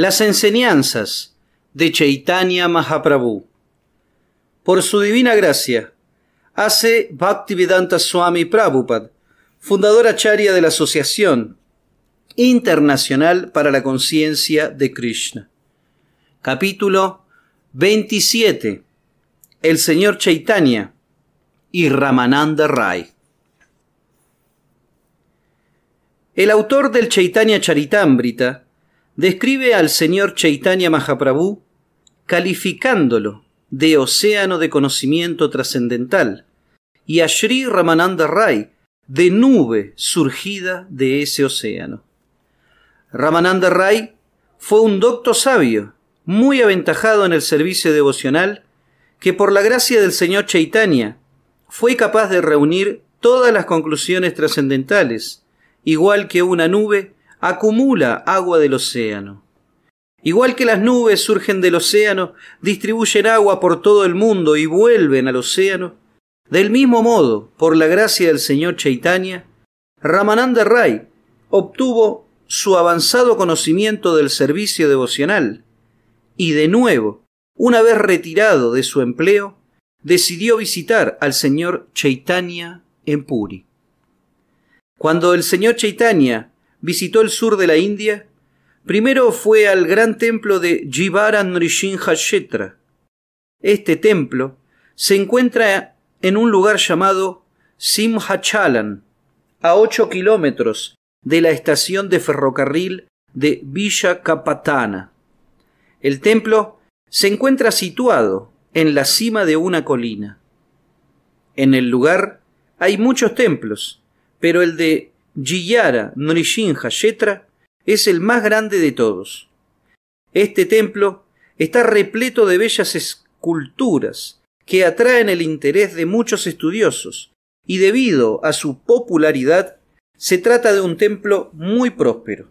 Las enseñanzas de Chaitanya Mahaprabhu. Por su divina gracia, hace Bhaktivedanta Swami Prabhupada, fundador acharya de la Asociación Internacional para la Conciencia de Krishna. Capítulo 27. El señor Chaitanya y Ramananda Rai. El autor del Chaitanya Charitamrita describe al señor Chaitanya Mahaprabhu calificándolo de océano de conocimiento trascendental y a Sri Ramananda Rai de nube surgida de ese océano. Ramananda Rai fue un docto sabio, muy aventajado en el servicio devocional, que por la gracia del señor Chaitanya fue capaz de reunir todas las conclusiones trascendentales, igual que una nube acumula agua del océano. Igual que las nubes surgen del océano, distribuyen agua por todo el mundo y vuelven al océano, del mismo modo, por la gracia del señor Chaitanya, Ramananda Ray obtuvo su avanzado conocimiento del servicio devocional y de nuevo, una vez retirado de su empleo, decidió visitar al señor Chaitanya en Puri. Cuando el señor visitó el sur de la India, primero fue al gran templo de Jivara Nrishinha Este templo se encuentra en un lugar llamado Simhachalan, a 8 kilómetros de la estación de ferrocarril de Villa Capatana. El templo se encuentra situado en la cima de una colina. En el lugar hay muchos templos, pero el de Jiyara Norishinja Shetra es el más grande de todos. Este templo está repleto de bellas esculturas que atraen el interés de muchos estudiosos y debido a su popularidad se trata de un templo muy próspero.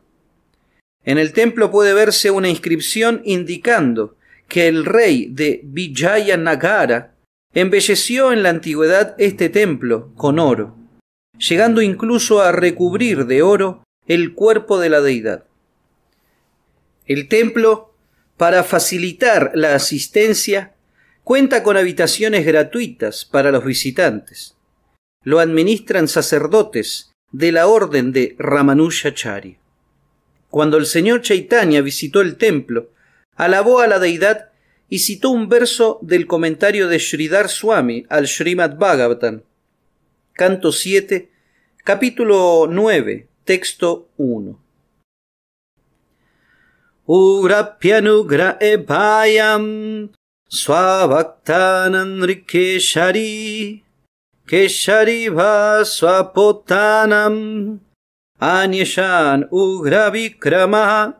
En el templo puede verse una inscripción indicando que el rey de Vijayanagara embelleció en la antigüedad este templo con oro llegando incluso a recubrir de oro el cuerpo de la deidad. El templo, para facilitar la asistencia, cuenta con habitaciones gratuitas para los visitantes. Lo administran sacerdotes de la orden de Ramanujacharya. Cuando el señor Chaitanya visitó el templo, alabó a la deidad y citó un verso del comentario de Sridhar Swami al Srimad Bhagavatam, canto 7, capítulo 9, texto 1. Urapyanugraepayam rikeshari Keshari va anishan Anyeshan ugravicrama.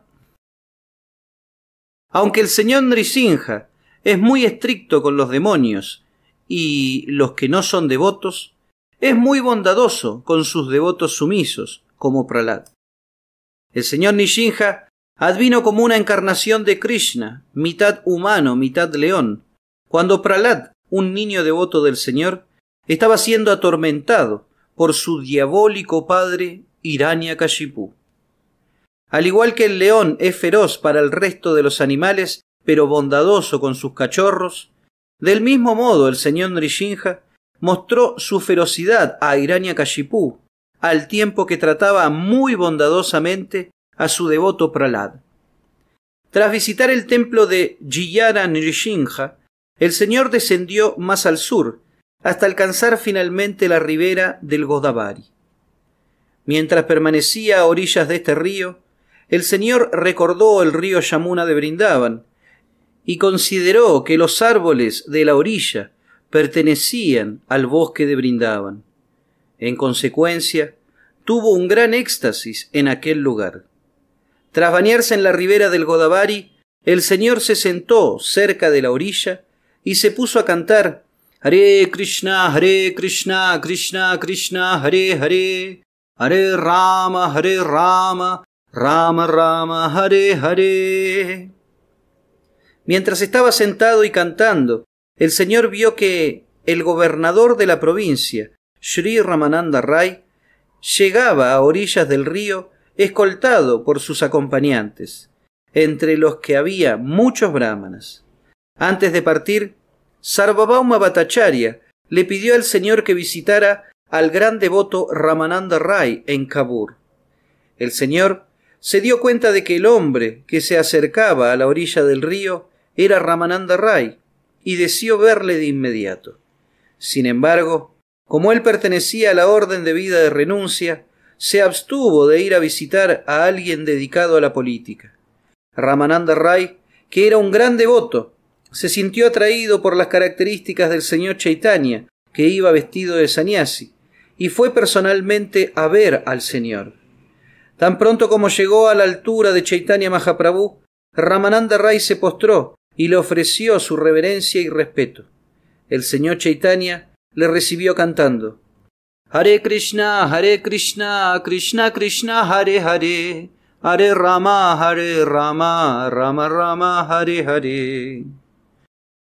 Aunque el señor Nrisinja es muy estricto con los demonios y los que no son devotos, es muy bondadoso con sus devotos sumisos, como Pralat. El señor Nishinja advino como una encarnación de Krishna, mitad humano, mitad león, cuando Pralat, un niño devoto del Señor, estaba siendo atormentado por su diabólico padre Kashipu. Al igual que el león es feroz para el resto de los animales, pero bondadoso con sus cachorros, del mismo modo el señor Nrishinja mostró su ferocidad a Irania Kashipú, al tiempo que trataba muy bondadosamente a su devoto Pralad. Tras visitar el templo de Jiyara Nrishinja, el señor descendió más al sur, hasta alcanzar finalmente la ribera del Godavari. Mientras permanecía a orillas de este río, el señor recordó el río Yamuna de Brindaban y consideró que los árboles de la orilla pertenecían al bosque de Brindaban. En consecuencia, tuvo un gran éxtasis en aquel lugar. Tras bañarse en la ribera del Godavari, el Señor se sentó cerca de la orilla y se puso a cantar Hare Krishna, Hare Krishna, Krishna Krishna, Hare Hare, Hare Rama, Hare Rama, Rama Rama, Hare Hare. Mientras estaba sentado y cantando, el señor vio que el gobernador de la provincia, Sri Ramananda Rai, llegaba a orillas del río escoltado por sus acompañantes, entre los que había muchos brahmanas. Antes de partir, Sarvabhauma Bhattacharya le pidió al señor que visitara al gran devoto Ramananda Rai en Kabur. El señor se dio cuenta de que el hombre que se acercaba a la orilla del río era Ramananda Rai y deseó verle de inmediato. Sin embargo, como él pertenecía a la orden de vida de renuncia, se abstuvo de ir a visitar a alguien dedicado a la política. Ramananda Ray, que era un gran devoto, se sintió atraído por las características del señor Chaitanya, que iba vestido de sanyasi, y fue personalmente a ver al señor. Tan pronto como llegó a la altura de Chaitanya Mahaprabhu, Ramananda Ray se postró y le ofreció su reverencia y respeto. El señor Chaitanya le recibió cantando Hare Krishna, Hare Krishna, Krishna Krishna, Hare Hare, Hare Rama, Hare Rama, Rama Rama, Hare Hare.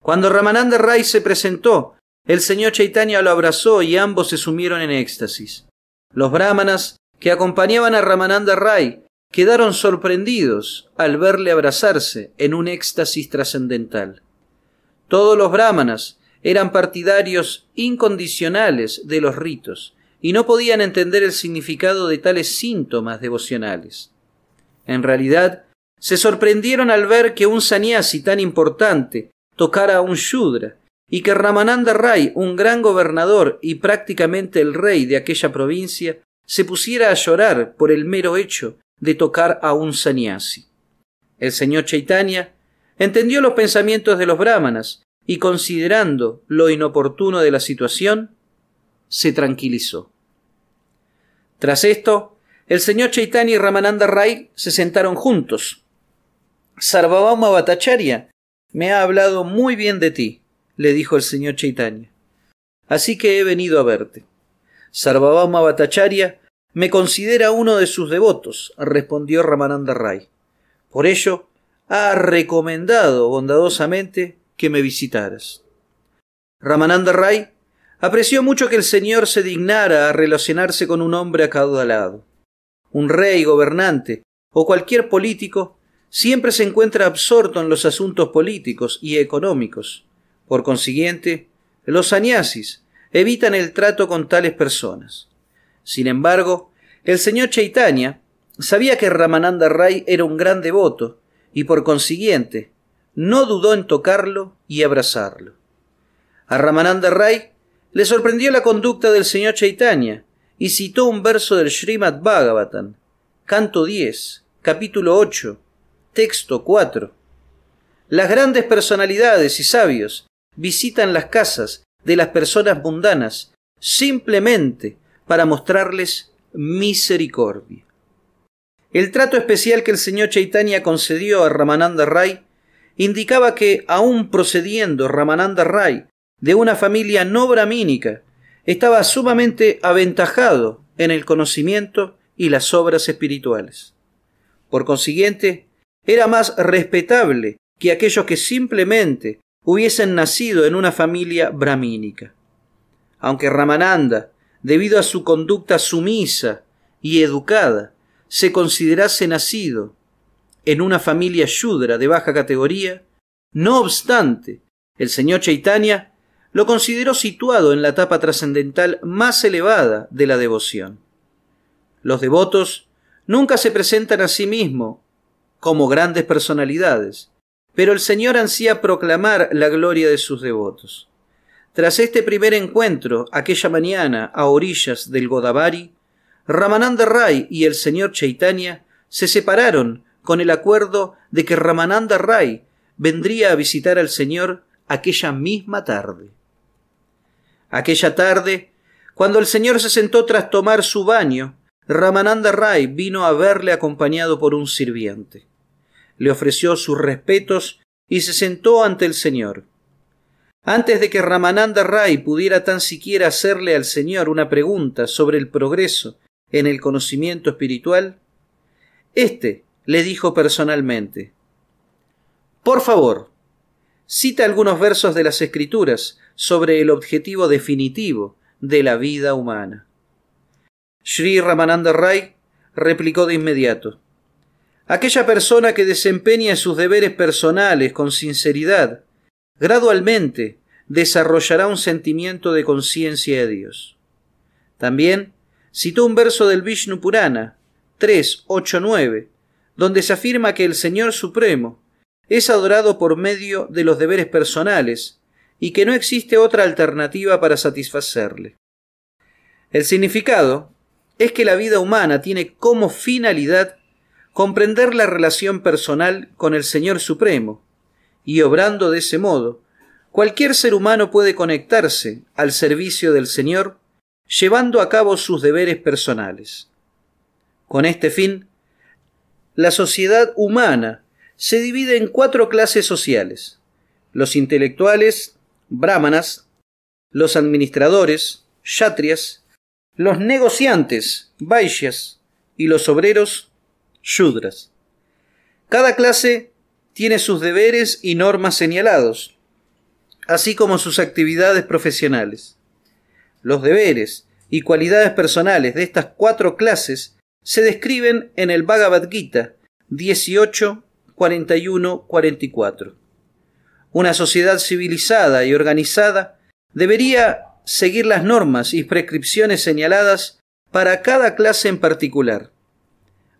Cuando Ramananda Rai se presentó, el señor Chaitanya lo abrazó y ambos se sumieron en éxtasis. Los brahmanas que acompañaban a Ramananda Rai quedaron sorprendidos al verle abrazarse en un éxtasis trascendental. Todos los brahmanas eran partidarios incondicionales de los ritos y no podían entender el significado de tales síntomas devocionales. En realidad, se sorprendieron al ver que un sanyasi tan importante tocara a un yudra y que Ramananda Rai, un gran gobernador y prácticamente el rey de aquella provincia, se pusiera a llorar por el mero hecho de tocar a un sanyasi. El señor Chaitanya entendió los pensamientos de los brahmanas y considerando lo inoportuno de la situación, se tranquilizó. Tras esto, el señor Chaitanya y Ramananda Rai se sentaron juntos. Sarvabhauma Bhattacharya me ha hablado muy bien de ti, le dijo el señor Chaitanya. Así que he venido a verte. Sarvabhauma Bhattacharya me considera uno de sus devotos, respondió Ramananda Rai. Por ello, ha recomendado bondadosamente que me visitaras. Ramananda Ray apreció mucho que el señor se dignara a relacionarse con un hombre acaudalado. Un rey, gobernante o cualquier político siempre se encuentra absorto en los asuntos políticos y económicos. Por consiguiente, los saniasis evitan el trato con tales personas. Sin embargo, el señor Chaitanya sabía que Ramananda Rai era un gran devoto y por consiguiente no dudó en tocarlo y abrazarlo. A Ramananda Rai le sorprendió la conducta del señor Chaitanya y citó un verso del Srimad Bhagavatam, canto 10, capítulo 8, texto 4. Las grandes personalidades y sabios visitan las casas de las personas mundanas simplemente para mostrarles misericordia. El trato especial que el señor Chaitanya concedió a Ramananda Rai indicaba que, aun procediendo Ramananda Rai de una familia no bramínica, estaba sumamente aventajado en el conocimiento y las obras espirituales. Por consiguiente, era más respetable que aquellos que simplemente hubiesen nacido en una familia bramínica. Aunque Ramananda debido a su conducta sumisa y educada, se considerase nacido en una familia yudra de baja categoría, no obstante, el señor Chaitanya lo consideró situado en la etapa trascendental más elevada de la devoción. Los devotos nunca se presentan a sí mismo como grandes personalidades, pero el Señor ansía proclamar la gloria de sus devotos. Tras este primer encuentro, aquella mañana, a orillas del Godavari, Ramananda Ray y el señor Chaitanya se separaron con el acuerdo de que Ramananda Rai vendría a visitar al señor aquella misma tarde. Aquella tarde, cuando el señor se sentó tras tomar su baño, Ramananda Ray vino a verle acompañado por un sirviente. Le ofreció sus respetos y se sentó ante el señor. Antes de que Ramananda Rai pudiera tan siquiera hacerle al Señor una pregunta sobre el progreso en el conocimiento espiritual, éste le dijo personalmente Por favor, cita algunos versos de las Escrituras sobre el objetivo definitivo de la vida humana. Sri Ramananda Rai replicó de inmediato Aquella persona que desempeña sus deberes personales con sinceridad Gradualmente desarrollará un sentimiento de conciencia de Dios. También citó un verso del Vishnu Purana 3, donde se afirma que el Señor Supremo es adorado por medio de los deberes personales y que no existe otra alternativa para satisfacerle. El significado es que la vida humana tiene como finalidad comprender la relación personal con el Señor Supremo y obrando de ese modo, cualquier ser humano puede conectarse al servicio del Señor llevando a cabo sus deberes personales. Con este fin, la sociedad humana se divide en cuatro clases sociales, los intelectuales, brahmanas, los administradores, yatrias, los negociantes, vaishyas, y los obreros, shudras. Cada clase tiene sus deberes y normas señalados, así como sus actividades profesionales. Los deberes y cualidades personales de estas cuatro clases se describen en el Bhagavad Gita 18, 44. Una sociedad civilizada y organizada debería seguir las normas y prescripciones señaladas para cada clase en particular.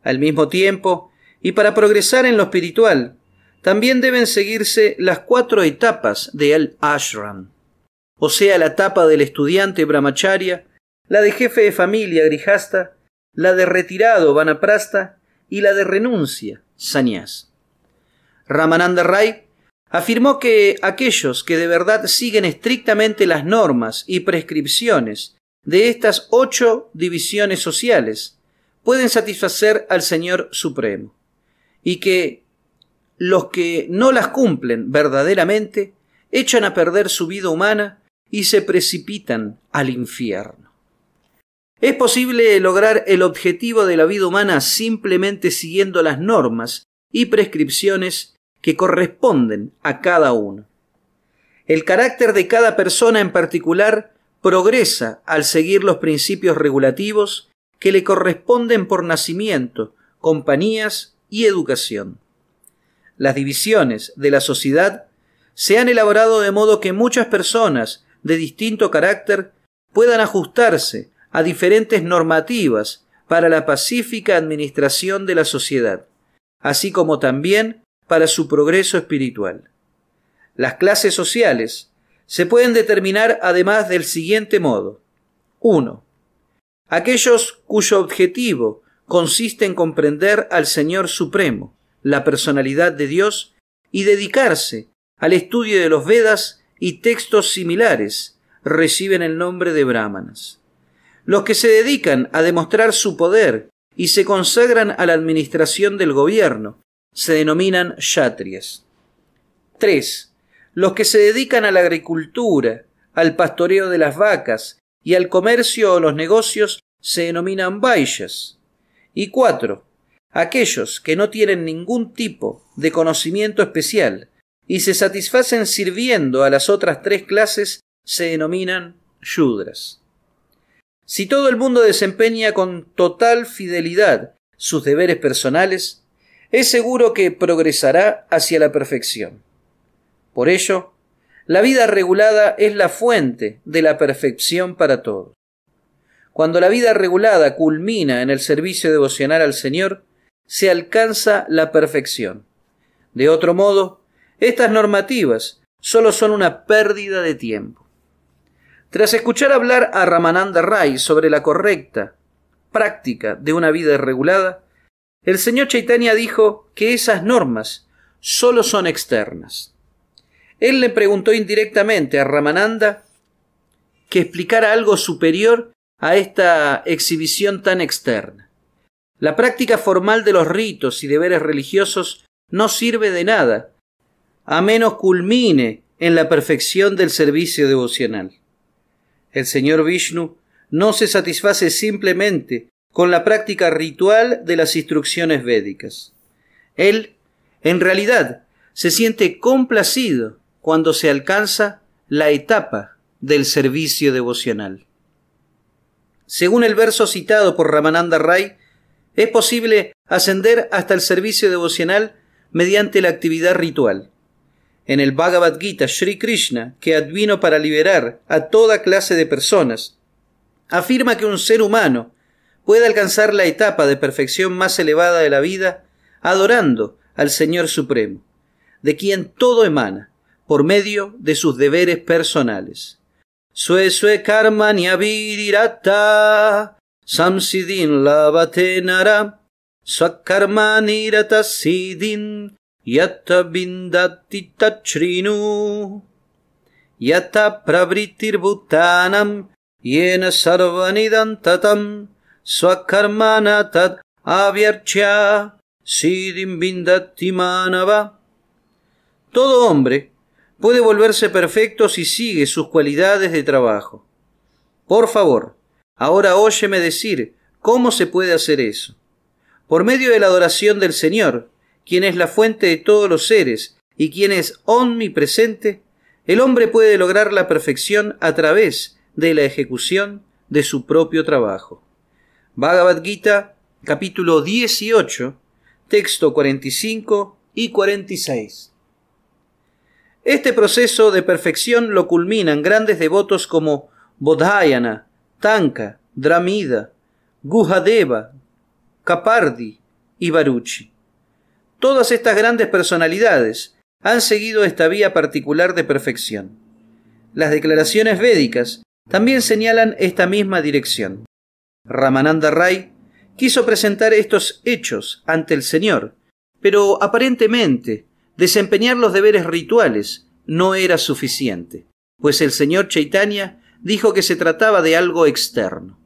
Al mismo tiempo, y para progresar en lo espiritual, también deben seguirse las cuatro etapas de el ashram, o sea, la etapa del estudiante brahmacharya, la de jefe de familia grijasta, la de retirado vanaprasta y la de renuncia sanyas. Ramananda Rai afirmó que aquellos que de verdad siguen estrictamente las normas y prescripciones de estas ocho divisiones sociales pueden satisfacer al Señor Supremo, y que los que no las cumplen verdaderamente echan a perder su vida humana y se precipitan al infierno. Es posible lograr el objetivo de la vida humana simplemente siguiendo las normas y prescripciones que corresponden a cada uno. El carácter de cada persona en particular progresa al seguir los principios regulativos que le corresponden por nacimiento, compañías y educación las divisiones de la sociedad se han elaborado de modo que muchas personas de distinto carácter puedan ajustarse a diferentes normativas para la pacífica administración de la sociedad, así como también para su progreso espiritual. Las clases sociales se pueden determinar además del siguiente modo. 1. Aquellos cuyo objetivo consiste en comprender al Señor Supremo, la personalidad de Dios y dedicarse al estudio de los Vedas y textos similares, reciben el nombre de brahmanas. Los que se dedican a demostrar su poder y se consagran a la administración del gobierno se denominan kshatriyas. 3. Los que se dedican a la agricultura, al pastoreo de las vacas y al comercio o los negocios se denominan bayas. Y 4 aquellos que no tienen ningún tipo de conocimiento especial y se satisfacen sirviendo a las otras tres clases se denominan yudras. Si todo el mundo desempeña con total fidelidad sus deberes personales, es seguro que progresará hacia la perfección. Por ello, la vida regulada es la fuente de la perfección para todos. Cuando la vida regulada culmina en el servicio devocional al Señor, se alcanza la perfección. De otro modo, estas normativas solo son una pérdida de tiempo. Tras escuchar hablar a Ramananda Rai sobre la correcta práctica de una vida regulada, el señor Chaitanya dijo que esas normas solo son externas. Él le preguntó indirectamente a Ramananda que explicara algo superior a esta exhibición tan externa. La práctica formal de los ritos y deberes religiosos no sirve de nada, a menos culmine en la perfección del servicio devocional. El Señor Vishnu no se satisface simplemente con la práctica ritual de las instrucciones védicas. Él, en realidad, se siente complacido cuando se alcanza la etapa del servicio devocional. Según el verso citado por Ramananda Rai, es posible ascender hasta el servicio devocional mediante la actividad ritual. En el Bhagavad Gita, Sri Krishna, que advino para liberar a toda clase de personas, afirma que un ser humano puede alcanzar la etapa de perfección más elevada de la vida adorando al Señor Supremo, de quien todo emana, por medio de sus deberes personales. Sue sue karma Samsidin lavatenara Sakkarmani siddin Yatta bindati tachrinu Yatta pravritir bhutanam Yena sarvanidantatam Swakarmana tat avyarchya sidin bindati manava Todo hombre puede volverse perfecto si sigue sus cualidades de trabajo. Por favor, Ahora óyeme decir, ¿cómo se puede hacer eso? Por medio de la adoración del Señor, quien es la fuente de todos los seres y quien es omnipresente, el hombre puede lograr la perfección a través de la ejecución de su propio trabajo. Bhagavad Gita, capítulo 18, texto 45 y 46. Este proceso de perfección lo culminan grandes devotos como Bodhayana, Tanca, Dramida, Gujadeva, Capardi y Baruchi. Todas estas grandes personalidades han seguido esta vía particular de perfección. Las declaraciones védicas también señalan esta misma dirección. Ramananda Ray quiso presentar estos hechos ante el Señor, pero aparentemente desempeñar los deberes rituales no era suficiente, pues el Señor Chaitanya dijo que se trataba de algo externo.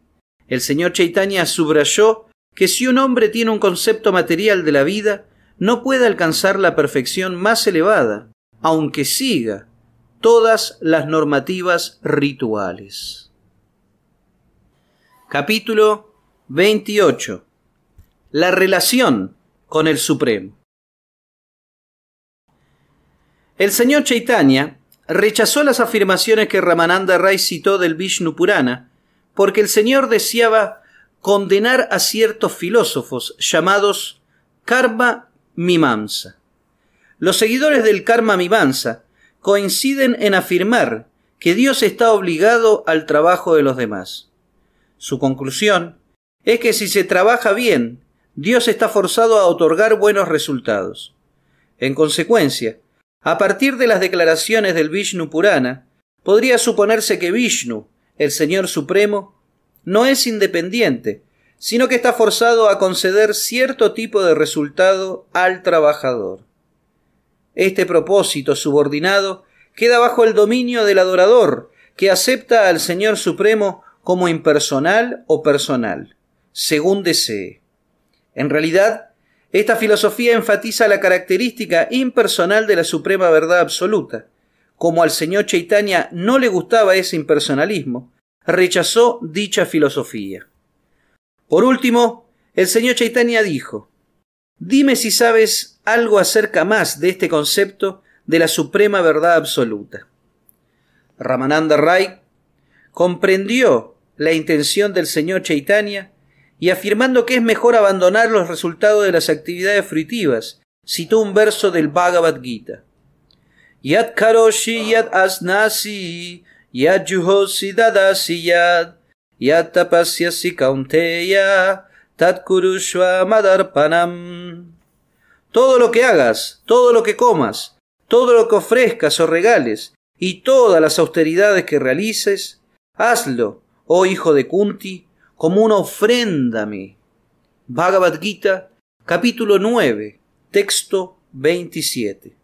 El señor Chaitanya subrayó que si un hombre tiene un concepto material de la vida, no puede alcanzar la perfección más elevada, aunque siga todas las normativas rituales. Capítulo 28. La relación con el Supremo. El señor Chaitanya rechazó las afirmaciones que Ramananda Rai citó del Vishnu Purana, porque el Señor deseaba condenar a ciertos filósofos llamados Karma Mimamsa. Los seguidores del Karma Mimamsa coinciden en afirmar que Dios está obligado al trabajo de los demás. Su conclusión es que si se trabaja bien, Dios está forzado a otorgar buenos resultados. En consecuencia, a partir de las declaraciones del Vishnu Purana, podría suponerse que Vishnu, el Señor Supremo, no es independiente, sino que está forzado a conceder cierto tipo de resultado al trabajador. Este propósito subordinado queda bajo el dominio del adorador, que acepta al Señor Supremo como impersonal o personal, según desee. En realidad, esta filosofía enfatiza la característica impersonal de la suprema verdad absoluta. Como al señor Chaitanya no le gustaba ese impersonalismo, rechazó dicha filosofía. Por último, el señor Chaitanya dijo, Dime si sabes algo acerca más de este concepto de la suprema verdad absoluta. Ramananda Rai comprendió la intención del señor Chaitanya y afirmando que es mejor abandonar los resultados de las actividades fruitivas, citó un verso del Bhagavad Gita. Yad karoshi yad asnasi yad tat madarpanam. Todo lo que hagas, todo lo que comas, todo lo que ofrezcas o regales, y todas las austeridades que realices, hazlo, oh hijo de Kunti, como una ofrenda a mí. Bhagavad Gita, capítulo 9, texto 27.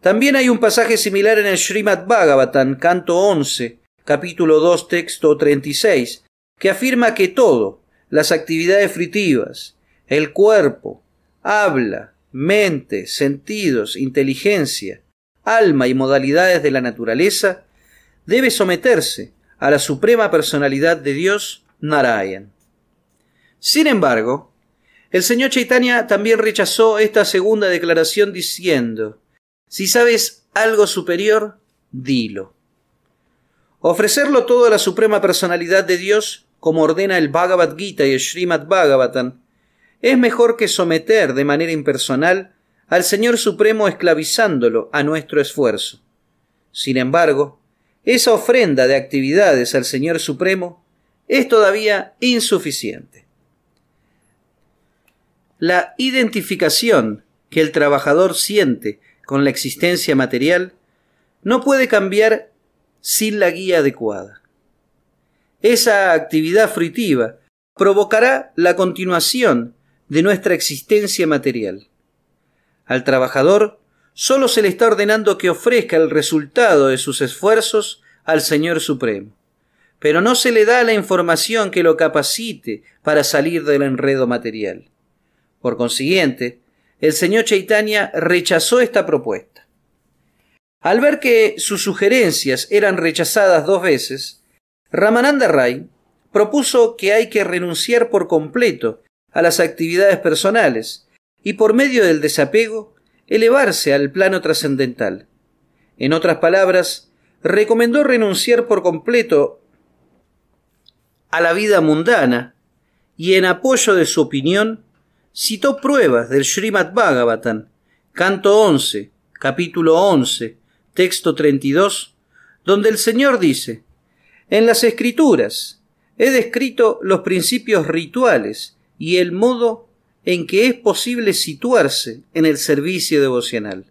También hay un pasaje similar en el Srimad Bhagavatam, canto 11, capítulo 2, texto 36, que afirma que todo, las actividades fritivas, el cuerpo, habla, mente, sentidos, inteligencia, alma y modalidades de la naturaleza, debe someterse a la suprema personalidad de Dios Narayan. Sin embargo, el señor Chaitanya también rechazó esta segunda declaración diciendo, si sabes algo superior, dilo. Ofrecerlo todo a la Suprema Personalidad de Dios, como ordena el Bhagavad Gita y el Srimad Bhagavatam, es mejor que someter de manera impersonal al Señor Supremo esclavizándolo a nuestro esfuerzo. Sin embargo, esa ofrenda de actividades al Señor Supremo es todavía insuficiente. La identificación que el trabajador siente con la existencia material no puede cambiar sin la guía adecuada. Esa actividad fruitiva provocará la continuación de nuestra existencia material. Al trabajador solo se le está ordenando que ofrezca el resultado de sus esfuerzos al Señor Supremo pero no se le da la información que lo capacite para salir del enredo material. Por consiguiente, el señor Chaitania rechazó esta propuesta. Al ver que sus sugerencias eran rechazadas dos veces, Ramananda Ray propuso que hay que renunciar por completo a las actividades personales y por medio del desapego elevarse al plano trascendental. En otras palabras, recomendó renunciar por completo a la vida mundana y en apoyo de su opinión citó pruebas del Srimad Bhagavatam, canto 11, capítulo 11, texto 32, donde el Señor dice, en las escrituras he descrito los principios rituales y el modo en que es posible situarse en el servicio devocional.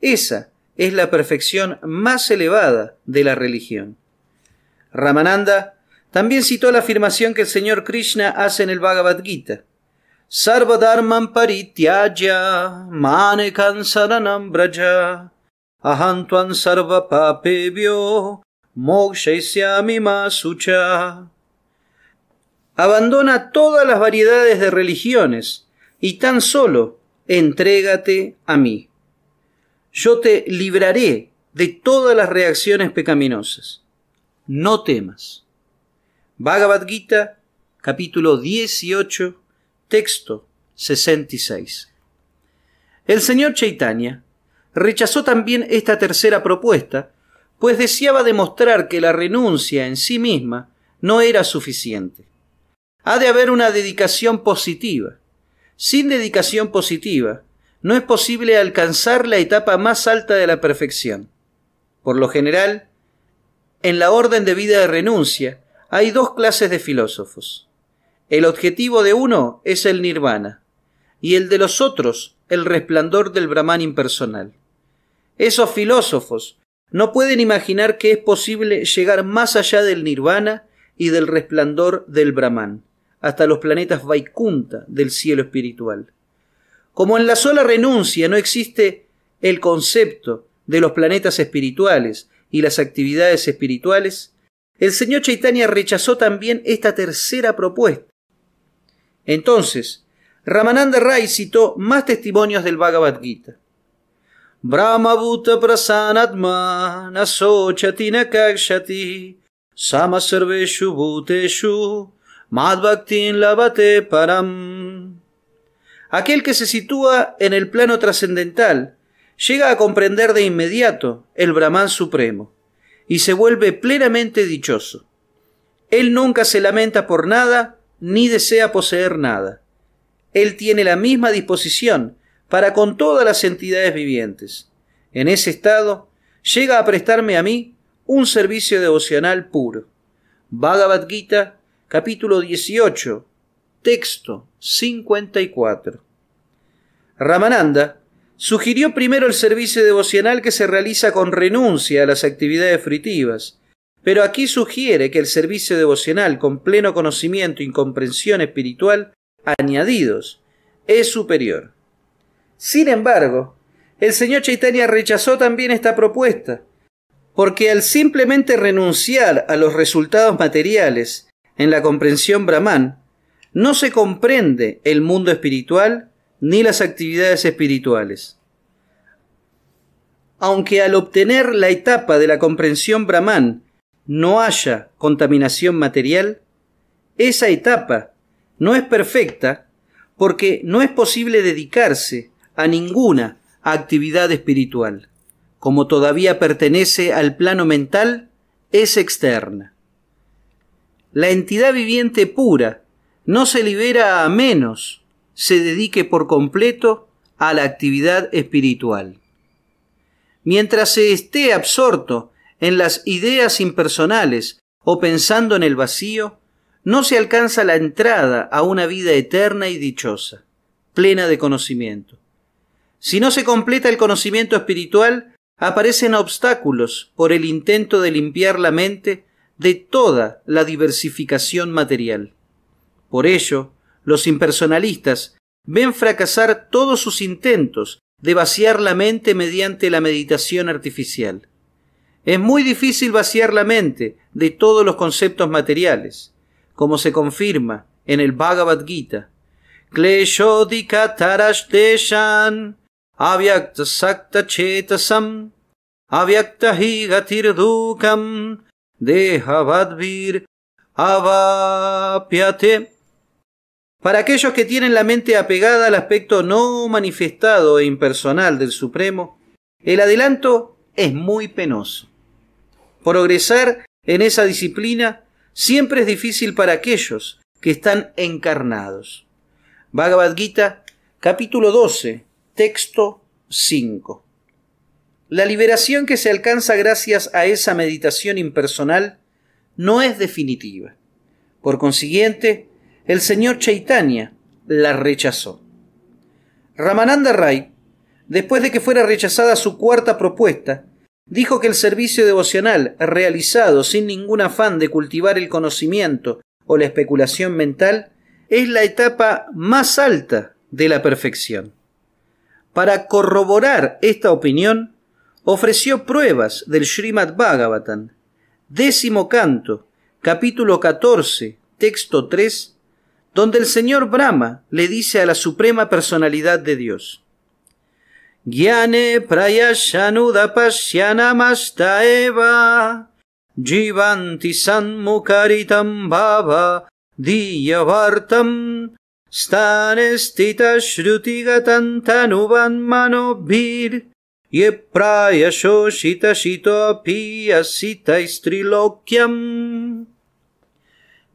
Esa es la perfección más elevada de la religión. Ramananda también citó la afirmación que el señor Krishna hace en el Bhagavad Gita. Sarvadharman braja sarva Abandona todas las variedades de religiones y tan solo entrégate a mí. Yo te libraré de todas las reacciones pecaminosas. No temas. Bhagavad Gita, capítulo 18, texto 66. El señor Chaitanya rechazó también esta tercera propuesta, pues deseaba demostrar que la renuncia en sí misma no era suficiente. Ha de haber una dedicación positiva. Sin dedicación positiva, no es posible alcanzar la etapa más alta de la perfección. Por lo general, en la orden de vida de renuncia, hay dos clases de filósofos. El objetivo de uno es el nirvana y el de los otros el resplandor del Brahman impersonal. Esos filósofos no pueden imaginar que es posible llegar más allá del nirvana y del resplandor del Brahman, hasta los planetas Vaikunta del cielo espiritual. Como en la sola renuncia no existe el concepto de los planetas espirituales y las actividades espirituales, el señor Chaitanya rechazó también esta tercera propuesta. Entonces, Ramananda Rai citó más testimonios del Bhagavad Gita. Brahmabhuta prasanatma kakshati sama sarveshu bhuteshu madbhaktin labate param. Aquel que se sitúa en el plano trascendental llega a comprender de inmediato el Brahman supremo y se vuelve plenamente dichoso. Él nunca se lamenta por nada ni desea poseer nada. Él tiene la misma disposición para con todas las entidades vivientes. En ese estado, llega a prestarme a mí un servicio devocional puro. Bhagavad Gita, capítulo 18, texto 54. Ramananda Sugirió primero el servicio devocional que se realiza con renuncia a las actividades fritivas, pero aquí sugiere que el servicio devocional con pleno conocimiento y comprensión espiritual añadidos es superior. Sin embargo, el señor Chaitanya rechazó también esta propuesta, porque al simplemente renunciar a los resultados materiales en la comprensión brahman, no se comprende el mundo espiritual ni las actividades espirituales. Aunque al obtener la etapa de la comprensión brahman no haya contaminación material, esa etapa no es perfecta porque no es posible dedicarse a ninguna actividad espiritual. Como todavía pertenece al plano mental, es externa. La entidad viviente pura no se libera a menos se dedique por completo a la actividad espiritual. Mientras se esté absorto en las ideas impersonales o pensando en el vacío, no se alcanza la entrada a una vida eterna y dichosa, plena de conocimiento. Si no se completa el conocimiento espiritual, aparecen obstáculos por el intento de limpiar la mente de toda la diversificación material. Por ello, los impersonalistas ven fracasar todos sus intentos de vaciar la mente mediante la meditación artificial. Es muy difícil vaciar la mente de todos los conceptos materiales, como se confirma en el Bhagavad Gita. Para aquellos que tienen la mente apegada al aspecto no manifestado e impersonal del Supremo, el adelanto es muy penoso. Progresar en esa disciplina siempre es difícil para aquellos que están encarnados. Bhagavad Gita, capítulo 12, texto 5. La liberación que se alcanza gracias a esa meditación impersonal no es definitiva. Por consiguiente, el señor Chaitanya la rechazó. Ramananda Rai, después de que fuera rechazada su cuarta propuesta, dijo que el servicio devocional realizado sin ningún afán de cultivar el conocimiento o la especulación mental es la etapa más alta de la perfección. Para corroborar esta opinión, ofreció pruebas del Srimad Bhagavatam, décimo canto, capítulo 14, texto 3, donde el señor Brahma le dice a la suprema personalidad de Dios, Gyane prayashanuda pasyanamasta eva jivanti sanmukaritam bhava diyavartam stanestita nuban tanuvan manobhir ye shito shitopi asita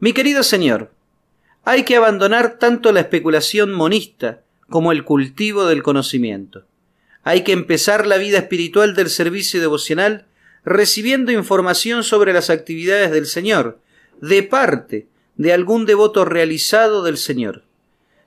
Mi querido Señor, hay que abandonar tanto la especulación monista como el cultivo del conocimiento. Hay que empezar la vida espiritual del servicio devocional recibiendo información sobre las actividades del Señor, de parte de algún devoto realizado del Señor.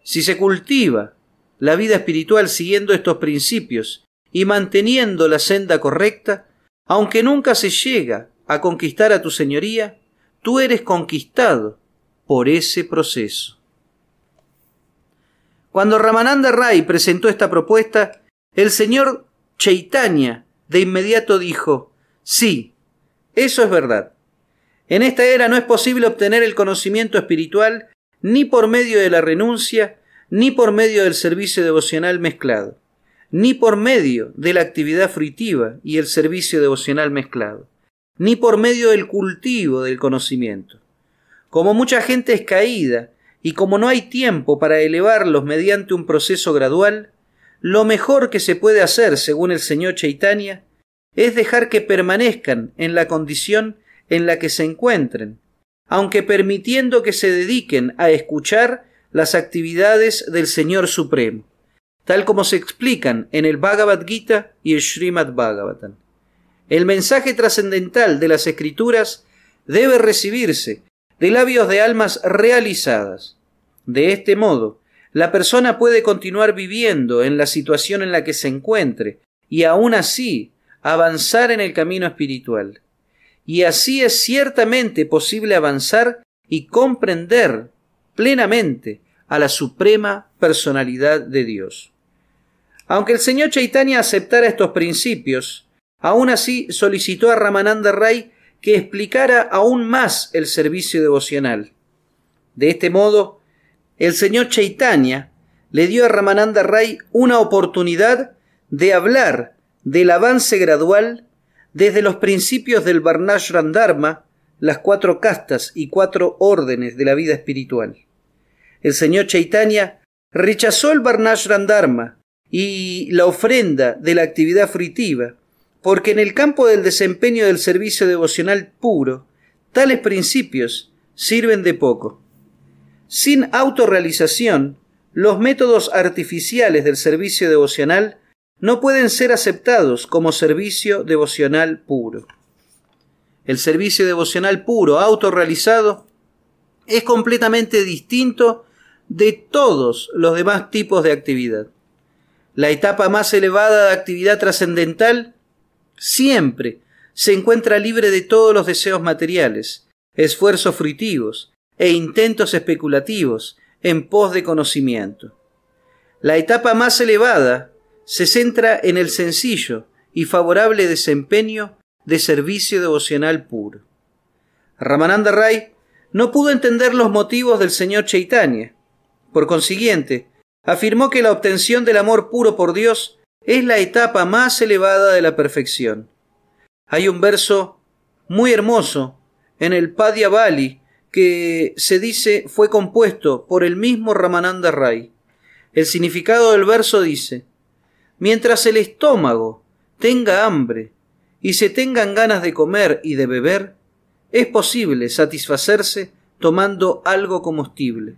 Si se cultiva la vida espiritual siguiendo estos principios y manteniendo la senda correcta, aunque nunca se llega a conquistar a tu señoría, tú eres conquistado por ese proceso. Cuando Ramananda Ray presentó esta propuesta, el señor Chaitanya de inmediato dijo, sí, eso es verdad. En esta era no es posible obtener el conocimiento espiritual ni por medio de la renuncia, ni por medio del servicio devocional mezclado, ni por medio de la actividad fruitiva y el servicio devocional mezclado, ni por medio del cultivo del conocimiento. Como mucha gente es caída, y como no hay tiempo para elevarlos mediante un proceso gradual, lo mejor que se puede hacer, según el señor Chaitanya, es dejar que permanezcan en la condición en la que se encuentren, aunque permitiendo que se dediquen a escuchar las actividades del Señor Supremo, tal como se explican en el Bhagavad Gita y el Srimad Bhagavatam. El mensaje trascendental de las Escrituras debe recibirse de labios de almas realizadas. De este modo, la persona puede continuar viviendo en la situación en la que se encuentre y aún así avanzar en el camino espiritual. Y así es ciertamente posible avanzar y comprender plenamente a la suprema personalidad de Dios. Aunque el señor Chaitanya aceptara estos principios, aún así solicitó a Ramananda Rai que explicara aún más el servicio devocional. De este modo, el señor Chaitanya le dio a Ramananda Ray una oportunidad de hablar del avance gradual desde los principios del Varnashram Dharma, las cuatro castas y cuatro órdenes de la vida espiritual. El señor Chaitanya rechazó el Varnashram Dharma y la ofrenda de la actividad fruitiva porque en el campo del desempeño del servicio devocional puro, tales principios sirven de poco. Sin autorrealización, los métodos artificiales del servicio devocional no pueden ser aceptados como servicio devocional puro. El servicio devocional puro, autorrealizado, es completamente distinto de todos los demás tipos de actividad. La etapa más elevada de actividad trascendental siempre se encuentra libre de todos los deseos materiales, esfuerzos fruitivos e intentos especulativos en pos de conocimiento. La etapa más elevada se centra en el sencillo y favorable desempeño de servicio devocional puro. Ramananda Ray no pudo entender los motivos del señor Chaitanya. Por consiguiente, afirmó que la obtención del amor puro por Dios es la etapa más elevada de la perfección. Hay un verso muy hermoso en el Padya Bali que se dice fue compuesto por el mismo Ramananda Rai. El significado del verso dice, mientras el estómago tenga hambre y se tengan ganas de comer y de beber, es posible satisfacerse tomando algo comestible.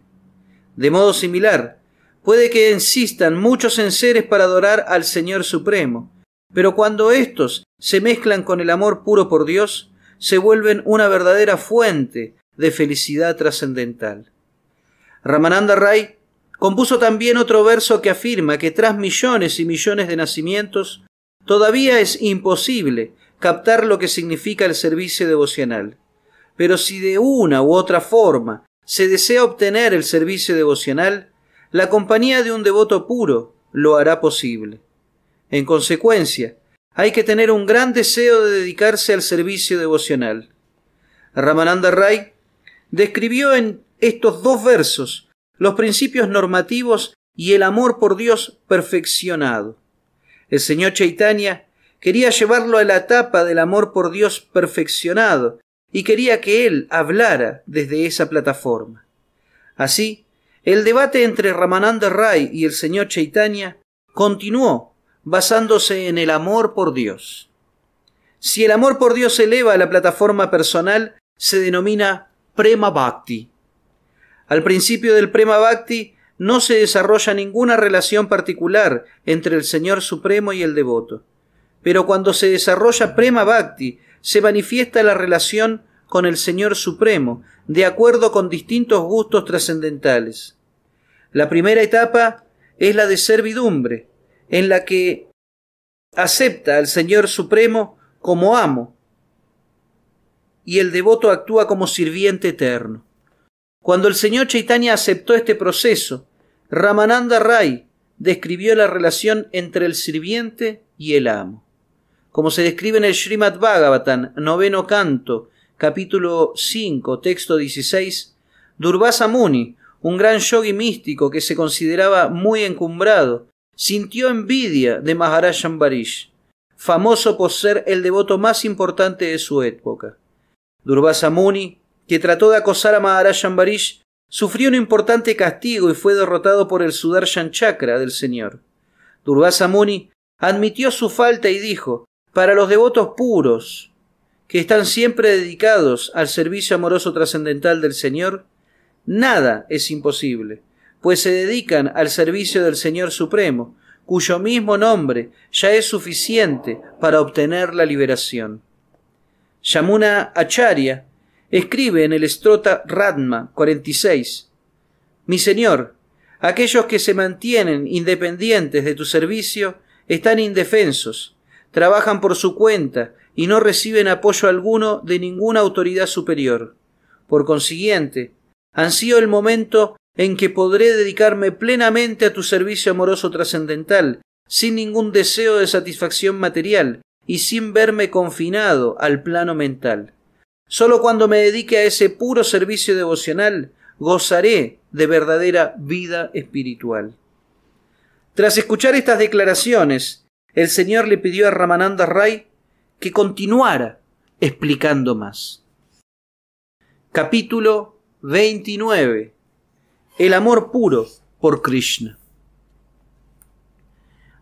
De modo similar, Puede que insistan muchos en seres para adorar al Señor Supremo, pero cuando éstos se mezclan con el amor puro por Dios, se vuelven una verdadera fuente de felicidad trascendental. Ramananda Ray compuso también otro verso que afirma que tras millones y millones de nacimientos, todavía es imposible captar lo que significa el servicio devocional. Pero si de una u otra forma se desea obtener el servicio devocional, la compañía de un devoto puro lo hará posible. En consecuencia, hay que tener un gran deseo de dedicarse al servicio devocional. Ramananda Ray describió en estos dos versos los principios normativos y el amor por Dios perfeccionado. El señor Chaitanya quería llevarlo a la etapa del amor por Dios perfeccionado y quería que él hablara desde esa plataforma. Así, el debate entre Ramananda Rai y el señor Chaitanya continuó basándose en el amor por Dios. Si el amor por Dios se eleva a la plataforma personal, se denomina Prema Bhakti. Al principio del Prema Bhakti no se desarrolla ninguna relación particular entre el Señor Supremo y el devoto. Pero cuando se desarrolla Prema Bhakti, se manifiesta la relación con el Señor Supremo, de acuerdo con distintos gustos trascendentales. La primera etapa es la de servidumbre, en la que acepta al Señor Supremo como amo, y el devoto actúa como sirviente eterno. Cuando el señor Chaitanya aceptó este proceso, Ramananda Rai describió la relación entre el sirviente y el amo. Como se describe en el Srimad Bhagavatam, noveno canto, capítulo 5, texto 16, Durvasa Muni, un gran yogi místico que se consideraba muy encumbrado, sintió envidia de Maharajan famoso por ser el devoto más importante de su época. Durvasa Muni, que trató de acosar a Maharajan Barish, sufrió un importante castigo y fue derrotado por el Sudarshan Chakra del Señor. Durvasa Muni admitió su falta y dijo: Para los devotos puros, que están siempre dedicados al servicio amoroso trascendental del Señor, nada es imposible, pues se dedican al servicio del Señor Supremo, cuyo mismo nombre ya es suficiente para obtener la liberación. Yamuna Acharya escribe en el Estrota Radma 46 Mi Señor, aquellos que se mantienen independientes de tu servicio están indefensos, trabajan por su cuenta y no reciben apoyo alguno de ninguna autoridad superior. Por consiguiente, ansío el momento en que podré dedicarme plenamente a tu servicio amoroso trascendental, sin ningún deseo de satisfacción material y sin verme confinado al plano mental. Sólo cuando me dedique a ese puro servicio devocional gozaré de verdadera vida espiritual. Tras escuchar estas declaraciones, el Señor le pidió a Ramananda Ray que continuara explicando más. Capítulo 29. El amor puro por Krishna.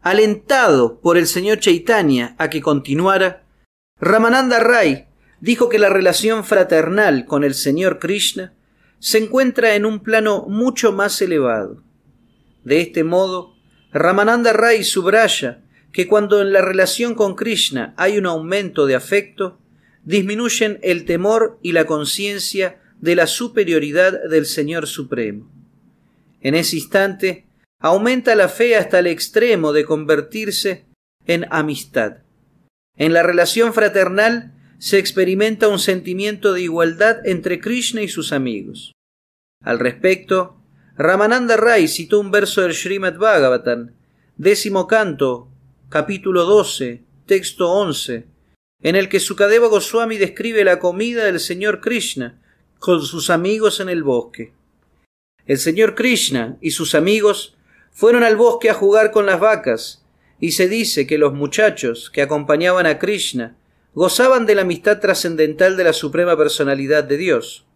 Alentado por el señor Chaitanya a que continuara, Ramananda Rai dijo que la relación fraternal con el señor Krishna se encuentra en un plano mucho más elevado. De este modo, Ramananda Ray subraya que cuando en la relación con Krishna hay un aumento de afecto, disminuyen el temor y la conciencia de la superioridad del Señor Supremo. En ese instante, aumenta la fe hasta el extremo de convertirse en amistad. En la relación fraternal se experimenta un sentimiento de igualdad entre Krishna y sus amigos. Al respecto, Ramananda Rai citó un verso del Srimad Bhagavatam, décimo canto, capítulo 12, texto 11, en el que Sukadeva Goswami describe la comida del señor Krishna con sus amigos en el bosque. El señor Krishna y sus amigos fueron al bosque a jugar con las vacas, y se dice que los muchachos que acompañaban a Krishna gozaban de la amistad trascendental de la Suprema Personalidad de Dios.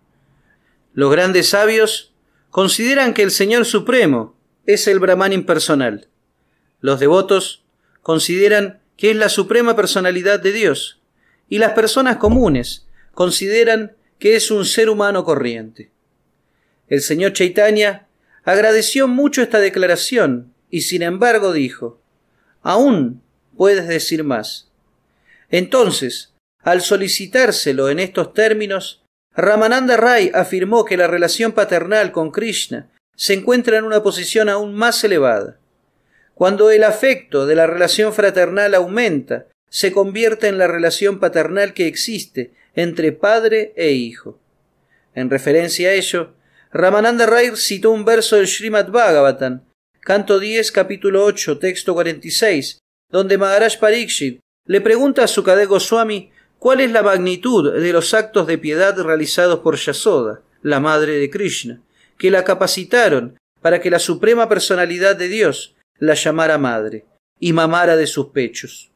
Los grandes sabios consideran que el Señor Supremo es el Brahman impersonal. Los devotos consideran que es la suprema personalidad de Dios, y las personas comunes consideran que es un ser humano corriente. El señor Chaitanya agradeció mucho esta declaración y sin embargo dijo, aún puedes decir más. Entonces, al solicitárselo en estos términos, Ramananda Rai afirmó que la relación paternal con Krishna se encuentra en una posición aún más elevada. Cuando el afecto de la relación fraternal aumenta, se convierte en la relación paternal que existe entre padre e hijo. En referencia a ello, Ramananda Rair citó un verso del Srimad Bhagavatam, canto 10, capítulo 8, texto 46, donde Maharaj Pariksit le pregunta a su Sukadeva Swami cuál es la magnitud de los actos de piedad realizados por Yasoda, la madre de Krishna, que la capacitaron para que la suprema personalidad de Dios la llamara madre y mamara de sus pechos.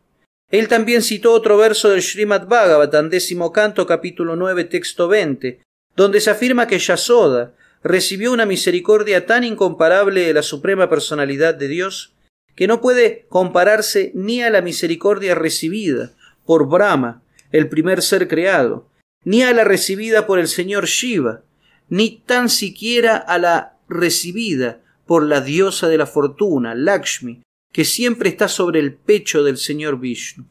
Él también citó otro verso del Srimad Bhagavatam, décimo canto, capítulo 9, texto 20, donde se afirma que Yasoda recibió una misericordia tan incomparable de la Suprema Personalidad de Dios que no puede compararse ni a la misericordia recibida por Brahma, el primer ser creado, ni a la recibida por el Señor Shiva, ni tan siquiera a la recibida por la diosa de la fortuna, Lakshmi, que siempre está sobre el pecho del señor Vishnu.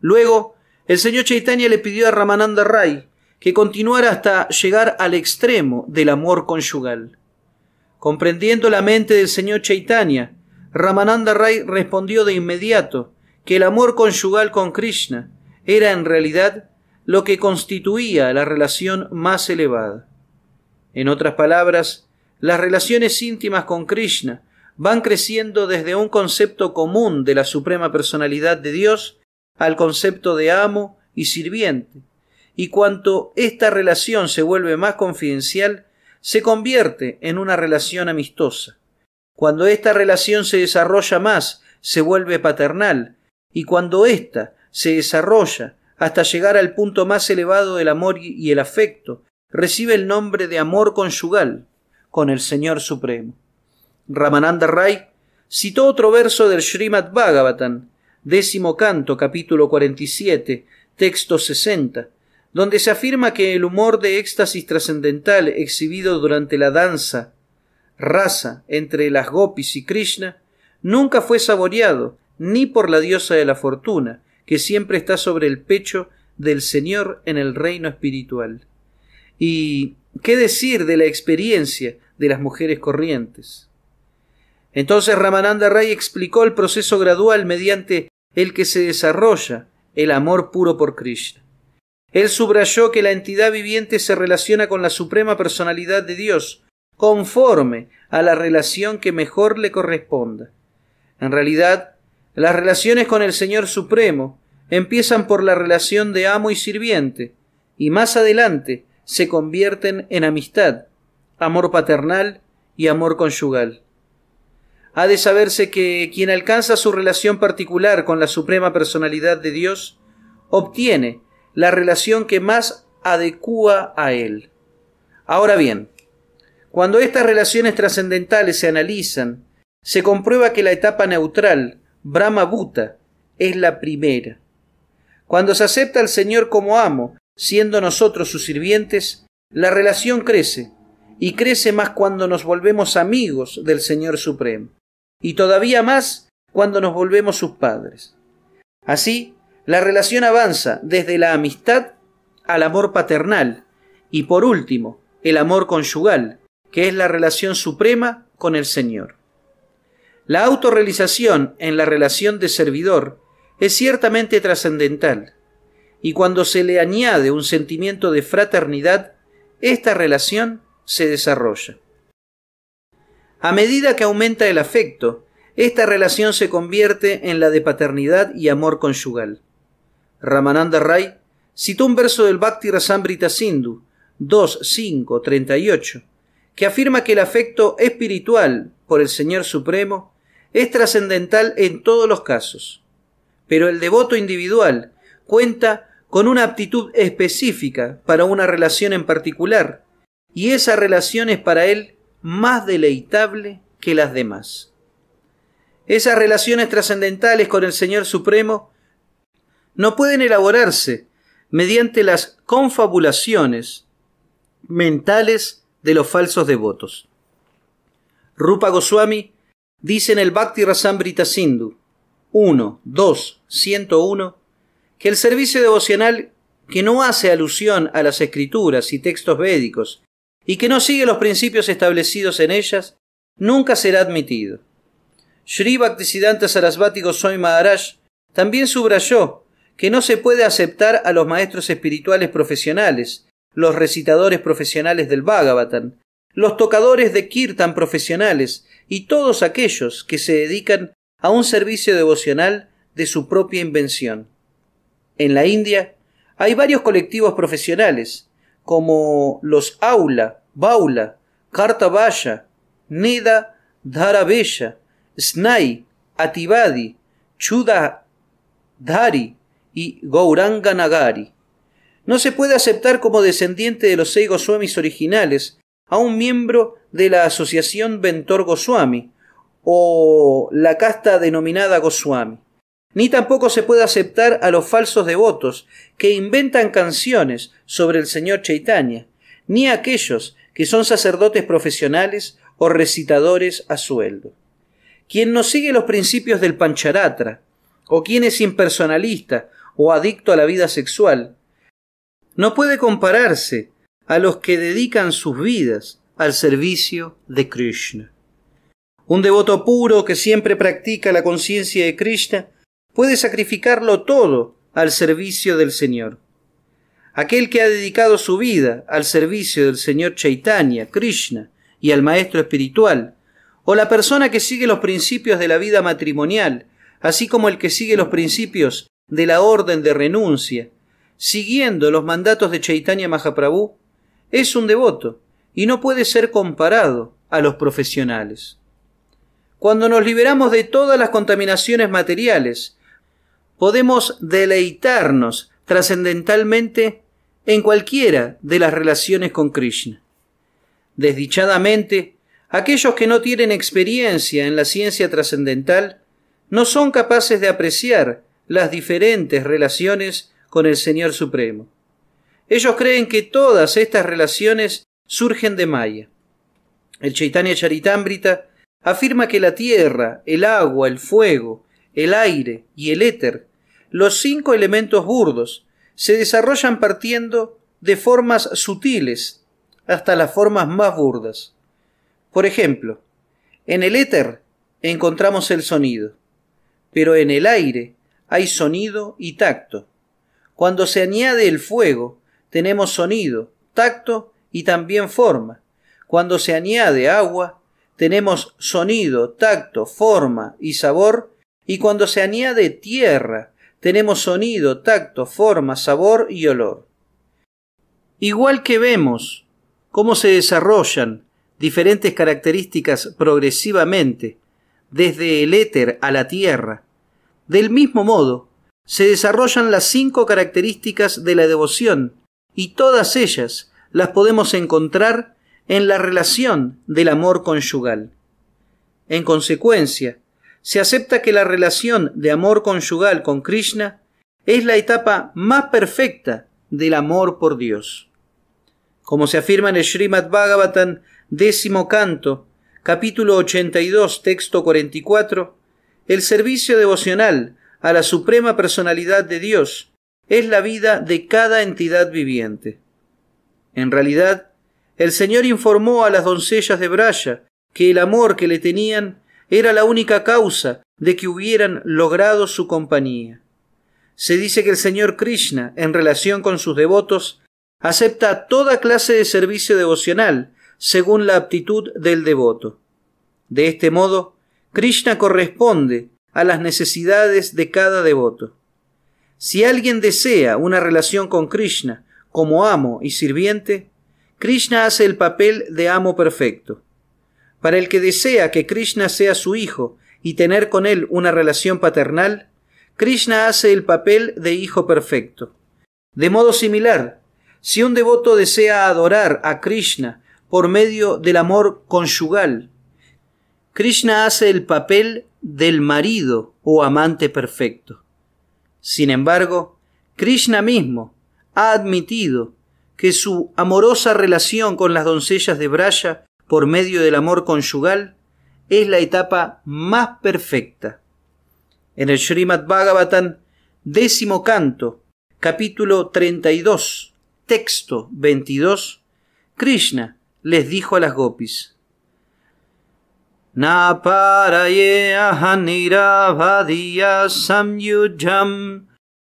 Luego, el señor Chaitanya le pidió a Ramananda Rai que continuara hasta llegar al extremo del amor conyugal. Comprendiendo la mente del señor Chaitanya, Ramananda Rai respondió de inmediato que el amor conyugal con Krishna era en realidad lo que constituía la relación más elevada. En otras palabras, las relaciones íntimas con Krishna van creciendo desde un concepto común de la Suprema Personalidad de Dios al concepto de amo y sirviente, y cuanto esta relación se vuelve más confidencial, se convierte en una relación amistosa. Cuando esta relación se desarrolla más, se vuelve paternal, y cuando ésta se desarrolla hasta llegar al punto más elevado del amor y el afecto, recibe el nombre de amor conyugal con el Señor Supremo. Ramananda Ray citó otro verso del Srimad Bhagavatam, décimo canto, capítulo 47, texto 60, donde se afirma que el humor de éxtasis trascendental exhibido durante la danza, raza entre las gopis y Krishna, nunca fue saboreado ni por la diosa de la fortuna, que siempre está sobre el pecho del Señor en el reino espiritual. Y ¿Qué decir de la experiencia de las mujeres corrientes? Entonces Ramananda Ray explicó el proceso gradual mediante el que se desarrolla el amor puro por Krishna. Él subrayó que la entidad viviente se relaciona con la suprema personalidad de Dios, conforme a la relación que mejor le corresponda. En realidad, las relaciones con el Señor Supremo empiezan por la relación de amo y sirviente, y más adelante se convierten en amistad, amor paternal y amor conyugal. Ha de saberse que quien alcanza su relación particular con la Suprema Personalidad de Dios, obtiene la relación que más adecua a él. Ahora bien, cuando estas relaciones trascendentales se analizan, se comprueba que la etapa neutral, Brahma Bhuta, es la primera. Cuando se acepta al Señor como amo siendo nosotros sus sirvientes, la relación crece, y crece más cuando nos volvemos amigos del Señor Supremo, y todavía más cuando nos volvemos sus padres. Así, la relación avanza desde la amistad al amor paternal, y por último, el amor conyugal, que es la relación suprema con el Señor. La autorrealización en la relación de servidor es ciertamente trascendental, y cuando se le añade un sentimiento de fraternidad, esta relación se desarrolla. A medida que aumenta el afecto, esta relación se convierte en la de paternidad y amor conyugal. Ramananda Ray citó un verso del Bhakti Rasamrita Sindhu 2.5.38 que afirma que el afecto espiritual por el Señor Supremo es trascendental en todos los casos, pero el devoto individual cuenta con una aptitud específica para una relación en particular, y esa relación es para él más deleitable que las demás. Esas relaciones trascendentales con el Señor Supremo no pueden elaborarse mediante las confabulaciones mentales de los falsos devotos. Rupa Goswami dice en el Bhakti Rasamrita Sindhu 1, 2, 101 que el servicio devocional que no hace alusión a las escrituras y textos védicos y que no sigue los principios establecidos en ellas, nunca será admitido. Sri Bhaktisiddhanta Sarasvati Goswami Maharaj también subrayó que no se puede aceptar a los maestros espirituales profesionales, los recitadores profesionales del Bhagavatam, los tocadores de kirtan profesionales y todos aquellos que se dedican a un servicio devocional de su propia invención. En la India hay varios colectivos profesionales, como los Aula, Baula, Kartavaya, Neda, Dharavesha, Snai, Atibadi, Chuda Dhari y Gauranga Nagari. No se puede aceptar como descendiente de los seis Goswamis originales a un miembro de la asociación Ventor Goswami o la casta denominada Goswami. Ni tampoco se puede aceptar a los falsos devotos que inventan canciones sobre el señor Chaitanya, ni a aquellos que son sacerdotes profesionales o recitadores a sueldo. Quien no sigue los principios del Pancharatra, o quien es impersonalista o adicto a la vida sexual, no puede compararse a los que dedican sus vidas al servicio de Krishna. Un devoto puro que siempre practica la conciencia de Krishna puede sacrificarlo todo al servicio del Señor. Aquel que ha dedicado su vida al servicio del Señor Chaitanya, Krishna y al Maestro Espiritual, o la persona que sigue los principios de la vida matrimonial, así como el que sigue los principios de la orden de renuncia, siguiendo los mandatos de Chaitanya Mahaprabhu, es un devoto y no puede ser comparado a los profesionales. Cuando nos liberamos de todas las contaminaciones materiales podemos deleitarnos trascendentalmente en cualquiera de las relaciones con Krishna. Desdichadamente, aquellos que no tienen experiencia en la ciencia trascendental no son capaces de apreciar las diferentes relaciones con el Señor Supremo. Ellos creen que todas estas relaciones surgen de Maya. El Chaitanya Charitambrita afirma que la tierra, el agua, el fuego, el aire y el éter los cinco elementos burdos se desarrollan partiendo de formas sutiles hasta las formas más burdas. Por ejemplo, en el éter encontramos el sonido, pero en el aire hay sonido y tacto. Cuando se añade el fuego, tenemos sonido, tacto y también forma. Cuando se añade agua, tenemos sonido, tacto, forma y sabor. Y cuando se añade tierra, tenemos sonido, tacto, forma, sabor y olor. Igual que vemos cómo se desarrollan diferentes características progresivamente, desde el éter a la tierra, del mismo modo se desarrollan las cinco características de la devoción, y todas ellas las podemos encontrar en la relación del amor conyugal. En consecuencia, se acepta que la relación de amor conyugal con Krishna es la etapa más perfecta del amor por Dios. Como se afirma en el Srimad Bhagavatam, décimo canto, capítulo 82, texto 44, el servicio devocional a la Suprema Personalidad de Dios es la vida de cada entidad viviente. En realidad, el Señor informó a las doncellas de Braya que el amor que le tenían era la única causa de que hubieran logrado su compañía. Se dice que el señor Krishna, en relación con sus devotos, acepta toda clase de servicio devocional, según la aptitud del devoto. De este modo, Krishna corresponde a las necesidades de cada devoto. Si alguien desea una relación con Krishna como amo y sirviente, Krishna hace el papel de amo perfecto. Para el que desea que Krishna sea su hijo y tener con él una relación paternal, Krishna hace el papel de hijo perfecto. De modo similar, si un devoto desea adorar a Krishna por medio del amor conyugal, Krishna hace el papel del marido o amante perfecto. Sin embargo, Krishna mismo ha admitido que su amorosa relación con las doncellas de Braya por medio del amor conyugal es la etapa más perfecta. En el Srimad Bhagavatam, décimo canto, capítulo 32, texto 22, Krishna les dijo a las gopis: Naparaye ahanirabhadiya samyujam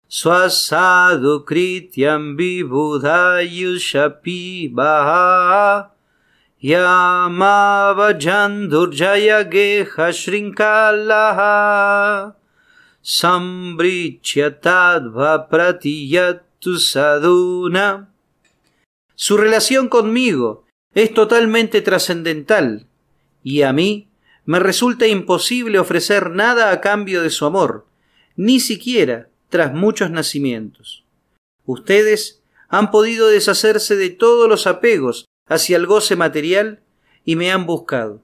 swasadu krityam baha saduna. Su relación conmigo es totalmente trascendental, y a mí me resulta imposible ofrecer nada a cambio de su amor, ni siquiera tras muchos nacimientos. Ustedes han podido deshacerse de todos los apegos hacia el goce material y me han buscado.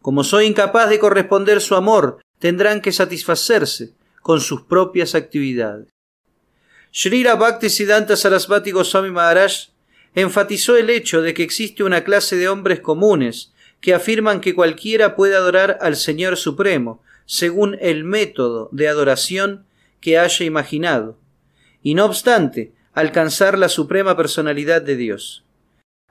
Como soy incapaz de corresponder su amor, tendrán que satisfacerse con sus propias actividades. Srila Siddhanta Sarasvati Goswami Maharaj enfatizó el hecho de que existe una clase de hombres comunes que afirman que cualquiera puede adorar al Señor Supremo según el método de adoración que haya imaginado, y no obstante alcanzar la suprema personalidad de Dios.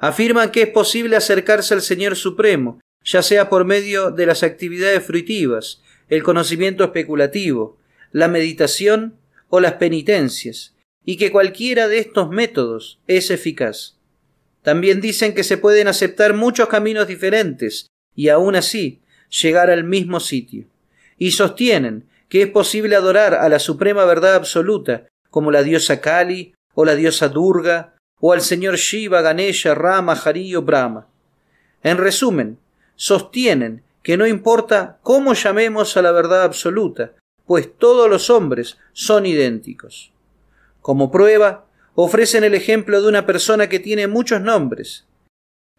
Afirman que es posible acercarse al Señor Supremo, ya sea por medio de las actividades fruitivas, el conocimiento especulativo, la meditación o las penitencias, y que cualquiera de estos métodos es eficaz. También dicen que se pueden aceptar muchos caminos diferentes y aun así llegar al mismo sitio. Y sostienen que es posible adorar a la suprema verdad absoluta como la diosa Kali o la diosa Durga o al señor Shiva, Ganesha, Rama, Hari o Brahma. En resumen, sostienen que no importa cómo llamemos a la verdad absoluta, pues todos los hombres son idénticos. Como prueba, ofrecen el ejemplo de una persona que tiene muchos nombres.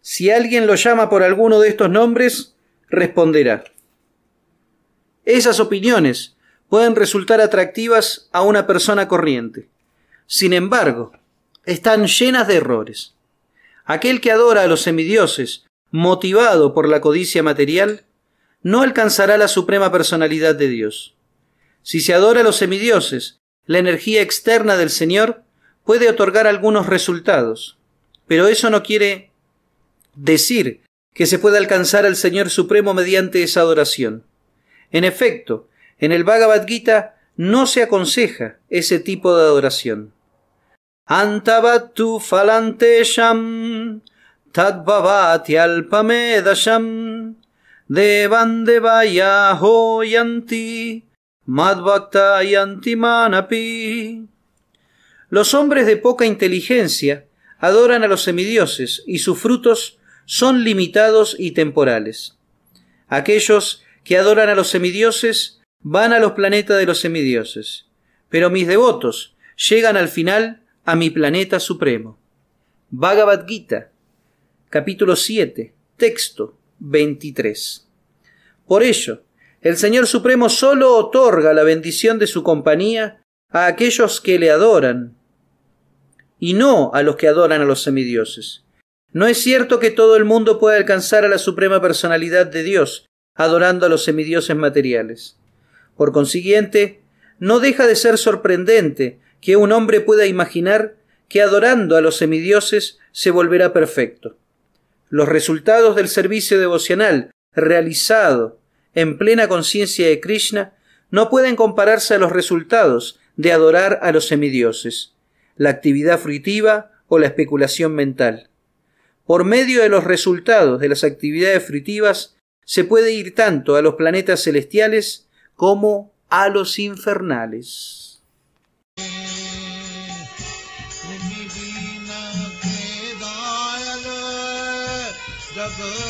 Si alguien lo llama por alguno de estos nombres, responderá. Esas opiniones pueden resultar atractivas a una persona corriente. Sin embargo, están llenas de errores. Aquel que adora a los semidioses, motivado por la codicia material, no alcanzará la suprema personalidad de Dios. Si se adora a los semidioses, la energía externa del Señor puede otorgar algunos resultados, pero eso no quiere decir que se pueda alcanzar al Señor Supremo mediante esa adoración. En efecto, en el Bhagavad Gita no se aconseja ese tipo de adoración falantesham de alpamedasham devan hoyanti yanti manapi los hombres de poca inteligencia adoran a los semidioses y sus frutos son limitados y temporales. Aquellos que adoran a los semidioses van a los planetas de los semidioses, pero mis devotos llegan al final a mi planeta supremo. Bhagavad Gita, capítulo 7, texto 23. Por ello, el Señor Supremo solo otorga la bendición de su compañía a aquellos que le adoran, y no a los que adoran a los semidioses. No es cierto que todo el mundo pueda alcanzar a la Suprema Personalidad de Dios, adorando a los semidioses materiales. Por consiguiente, no deja de ser sorprendente que un hombre pueda imaginar que adorando a los semidioses se volverá perfecto. Los resultados del servicio devocional realizado en plena conciencia de Krishna no pueden compararse a los resultados de adorar a los semidioses, la actividad fruitiva o la especulación mental. Por medio de los resultados de las actividades fruitivas se puede ir tanto a los planetas celestiales como a los infernales. love.